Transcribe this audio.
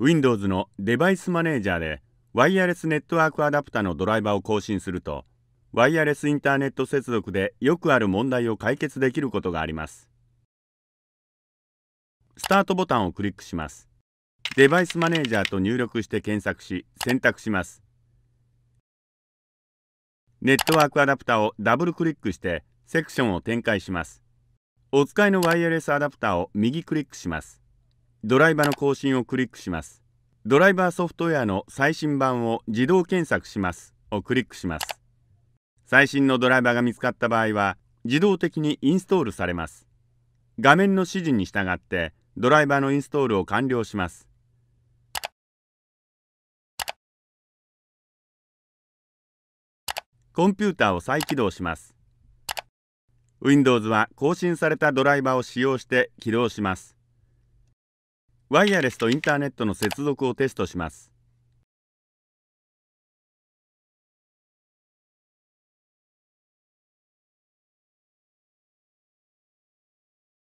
Windows のデバイスマネージャーでワイヤレスネットワークアダプタのドライバーを更新するとワイヤレスインターネット接続でよくある問題を解決できることがありますスタートボタンをクリックしますデバイスマネージャーと入力して検索し選択しますネットワークアダプタをダブルクリックしてセクションを展開しますお使いのワイヤレスアダプタを右クリックしますドライバの更新をクリックしますドライバーソフトウェアの最新版を自動検索しますをクリックします最新のドライバーが見つかった場合は自動的にインストールされます画面の指示に従ってドライバーのインストールを完了しますコンピューターを再起動します Windows は更新されたドライバーを使用して起動しますワイヤレスとインターネットの接続をテストします